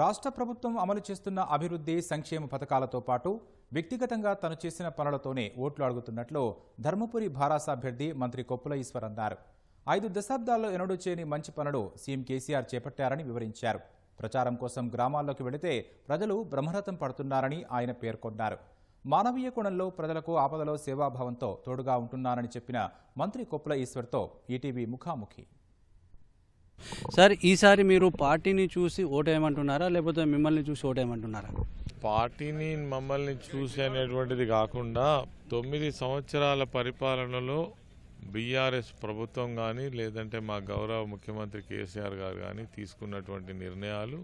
రాష్ట్ర ప్రభుత్వం అమలు చేస్తున్న అభివృద్ధి సంక్షేమ పథకాలతో పాటు వ్యక్తిగతంగా తను చేసిన పనులతోనే ఓట్లు అడుగుతున్నట్లు ధర్మపురి భారాస అభ్యర్థి మంత్రి కొప్పుల ఈశ్వర్ అన్నారు ఐదు దశాబ్దాల్లో ఎన్నడూ చేయని మంచి పనులు సీఎం కేసీఆర్ చేపట్టారని వివరించారు ప్రచారం కోసం గ్రామాల్లోకి వెళితే ప్రజలు బ్రహ్మరథం పడుతున్నారని ఆయన పేర్కొన్నారు మానవీయ కోణంలో ప్రజలకు ఆపదలో సేవాభావంతో తోడుగా ఉంటున్నానని చెప్పిన మంత్రి కొప్పుల ఈశ్వర్తో ఈటీవీ ముఖాముఖి సార్ ఈసారి మీరు పార్టీని చూసి ఓటేయమంటున్నారా లేకపోతే మిమ్మల్ని చూసి ఓటేయమంటున్నారా పార్టీని మమ్మల్ని చూసి అనేటువంటిది కాకుండా తొమ్మిది సంవత్సరాల పరిపాలనలో బీఆర్ఎస్ ప్రభుత్వం కానీ లేదంటే మా గౌరవ ముఖ్యమంత్రి కేసీఆర్ గారు కానీ తీసుకున్నటువంటి నిర్ణయాలు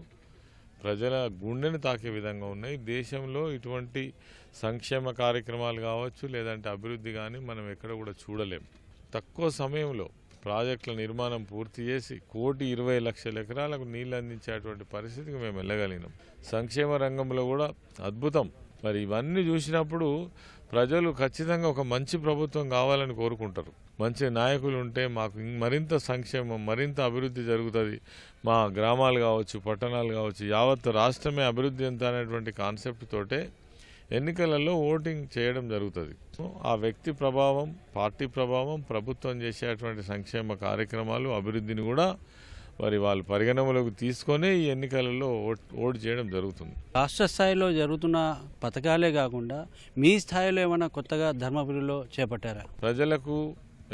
ప్రజల గుండెని తాకే విధంగా ఉన్నాయి దేశంలో ఇటువంటి సంక్షేమ కార్యక్రమాలు కావచ్చు లేదంటే అభివృద్ధి కానీ మనం ఎక్కడ కూడా చూడలేం తక్కువ సమయంలో ప్రాజెక్టుల నిర్మాణం పూర్తి చేసి కోటి ఇరవై లక్షల ఎకరాలకు నీళ్ళు అందించేటువంటి పరిస్థితికి మేము వెళ్ళగలిగినాం సంక్షేమ రంగంలో కూడా అద్భుతం మరి ఇవన్నీ చూసినప్పుడు ప్రజలు ఖచ్చితంగా ఒక మంచి ప్రభుత్వం కావాలని కోరుకుంటారు మంచి నాయకులు ఉంటే మాకు మరింత సంక్షేమం మరింత అభివృద్ధి జరుగుతుంది మా గ్రామాలు కావచ్చు పట్టణాలు కావచ్చు యావత్ రాష్ట్రమే అభివృద్ధి ఎంత అనేటువంటి కాన్సెప్ట్ తోటే ఎన్నికలలో ఓటింగ్ చేయడం జరుగుతుంది ఆ వ్యక్తి ప్రభావం పార్టీ ప్రభావం ప్రభుత్వం చేసేటువంటి సంక్షేమ కార్యక్రమాలు అభివృద్ధిని కూడా మరి వాళ్ళు పరిగణనలోకి తీసుకొని ఈ ఎన్నికలలో ఓటు చేయడం జరుగుతుంది రాష్ట్ర స్థాయిలో జరుగుతున్న పథకాలే కాకుండా మీ స్థాయిలో ఏమైనా కొత్తగా ధర్మపురిలో చేపట్టారా ప్రజలకు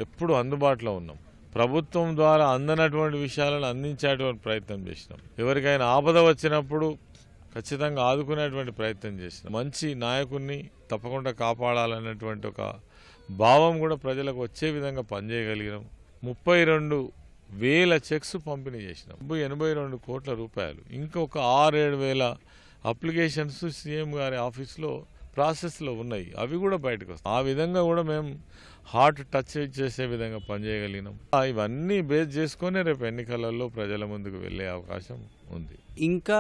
ఎప్పుడు అందుబాటులో ఉన్నాం ప్రభుత్వం ద్వారా అందనటువంటి విషయాలను అందించేటువంటి ప్రయత్నం చేసినాం ఎవరికైనా ఆపద వచ్చినప్పుడు ఖచ్చితంగా ఆదుకునేటువంటి ప్రయత్నం చేసిన మంచి నాయకుడిని తప్పకుండా కాపాడాలన్నటువంటి ఒక భావం కూడా ప్రజలకు వచ్చే విధంగా పనిచేయగలిగినాం ముప్పై రెండు వేల చెక్స్ పంపిణీ చేసినాం ఎనభై రెండు కోట్ల రూపాయలు ఇంకొక ఆరేడు వేల అప్లికేషన్స్ సీఎం గారి ఆఫీస్లో ప్రాసెస్లో ఉన్నాయి అవి కూడా బయటకు వస్తాయి ఆ విధంగా కూడా మేము హార్ట్ టచ్ చేసే విధంగా పనిచేయగలిగినాం ఇవన్నీ బేస్ చేసుకునే రేపు ఎన్నికలలో ప్రజల ముందుకు వెళ్ళే అవకాశం ఉంది ఇంకా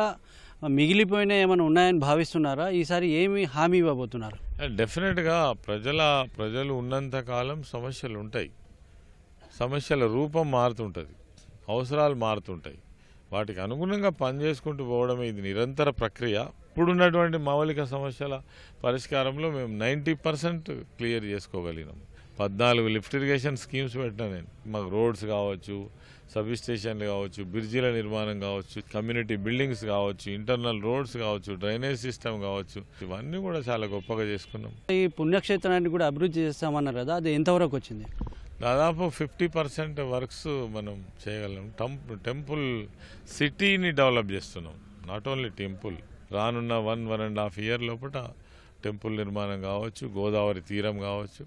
మిగిలిపోయిన ఏమైనా ఉన్నాయని భావిస్తున్నారా ఈసారి ఏమి హామీ ఇవ్వబోతున్నారు డెఫినెట్గా ప్రజల ప్రజలు ఉన్నంతకాలం సమస్యలు ఉంటాయి సమస్యల రూపం మారుతుంటుంది అవసరాలు మారుతుంటాయి వాటికి అనుగుణంగా పనిచేసుకుంటూ పోవడమే ఇది నిరంతర ప్రక్రియ ఇప్పుడున్నటువంటి మౌలిక సమస్యల పరిష్కారంలో మేము నైంటీ క్లియర్ చేసుకోగలిగినాము పద్నాలుగు లిఫ్ట్ ఇరిగేషన్ స్కీమ్స్ పెట్టినా నేను మాకు రోడ్స్ కావచ్చు సబ్ స్టేషన్లు కావచ్చు బ్రిడ్జిల నిర్మాణం కావచ్చు కమ్యూనిటీ బిల్డింగ్స్ కావచ్చు ఇంటర్నల్ రోడ్స్ కావచ్చు డ్రైనేజ్ సిస్టమ్ కావచ్చు ఇవన్నీ కూడా చాలా గొప్పగా చేసుకున్నాం ఈ పుణ్యక్షేత్రాన్ని కూడా అభివృద్ధి చేస్తామన్నారు కదా అది ఎంతవరకు వచ్చింది దాదాపు ఫిఫ్టీ పర్సెంట్ వర్క్స్ మనం చేయగలం టెంపుల్ సిటీని డెవలప్ చేస్తున్నాం నాట్ ఓన్లీ టెంపుల్ రానున్న one one and half year లోపల టెంపుల్ నిర్మాణం కావచ్చు గోదావరి తీరం కావచ్చు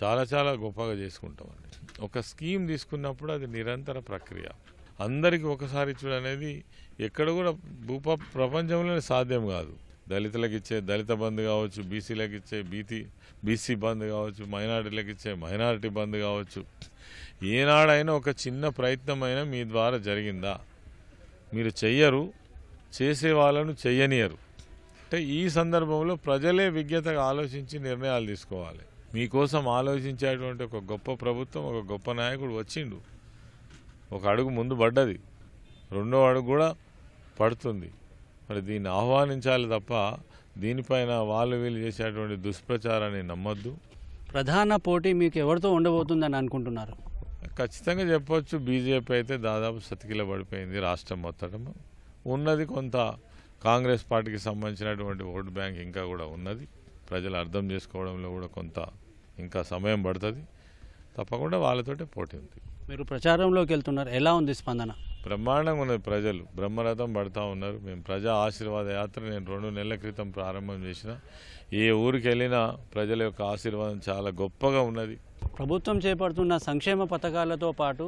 చాలా చాలా గొప్పగా చేసుకుంటామండి ఒక స్కీమ్ తీసుకున్నప్పుడు అది నిరంతర ప్రక్రియ అందరికీ ఒకసారి ఇచ్చుడు అనేది ఎక్కడ కూడా భూప ప్రపంచంలోనే సాధ్యం కాదు దళితులకు ఇచ్చే దళిత బంద్ కావచ్చు బీసీలకు ఇచ్చే బీసీ బీసీ బంద్ కావచ్చు మైనార్టీలకు ఇచ్చే మైనారిటీ బంద్ కావచ్చు ఏనాడైనా ఒక చిన్న ప్రయత్నం మీ ద్వారా జరిగిందా మీరు చెయ్యరు చేసే వాళ్ళను చెయ్యనియరు అంటే ఈ సందర్భంలో ప్రజలే విజ్ఞతగా ఆలోచించి నిర్ణయాలు తీసుకోవాలి మీకోసం ఆలోచించేటువంటి ఒక గొప్ప ప్రభుత్వం ఒక గొప్ప నాయకుడు వచ్చిండు ఒక అడుగు ముందు పడ్డది రెండో అడుగు కూడా పడుతుంది మరి దీన్ని ఆహ్వానించాలి తప్ప దీనిపైన వాళ్ళు వీళ్ళు చేసేటువంటి దుష్ప్రచారాన్ని నమ్మద్దు ప్రధాన పోటీ మీకు ఎవరితో ఉండబోతుందని అనుకుంటున్నారు ఖచ్చితంగా చెప్పవచ్చు బీజేపీ అయితే దాదాపు సతికిల పడిపోయింది రాష్ట్రం మొత్తము ఉన్నది కొంత కాంగ్రెస్ పార్టీకి సంబంధించినటువంటి ఓటు బ్యాంక్ ఇంకా కూడా ఉన్నది ప్రజలు అర్థం చేసుకోవడంలో కూడా కొంత ఇంకా సమయం పడుతుంది తప్పకుండా వాళ్ళతోటే పోటీ ఉంది మీరు ప్రచారంలోకి వెళ్తున్నారు ఎలా ఉంది స్పందన బ్రహ్మాండంగా ఉన్నది ప్రజలు బ్రహ్మరథం పడతా ఉన్నారు మేము ప్రజా ఆశీర్వాద యాత్ర నేను రెండు నెలల క్రితం ప్రారంభం చేసిన ఏ ఊరికి వెళ్ళినా ప్రజల యొక్క ఆశీర్వాదం చాలా గొప్పగా ఉన్నది ప్రభుత్వం చేపడుతున్న సంక్షేమ పథకాలతో పాటు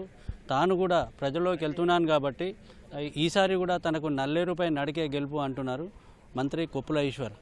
తాను కూడా ప్రజల్లోకి వెళ్తున్నాను కాబట్టి ఈసారి కూడా తనకు నల్లేరుపై నడికే గెలుపు అంటున్నారు మంత్రి కొప్పుల ఈశ్వర్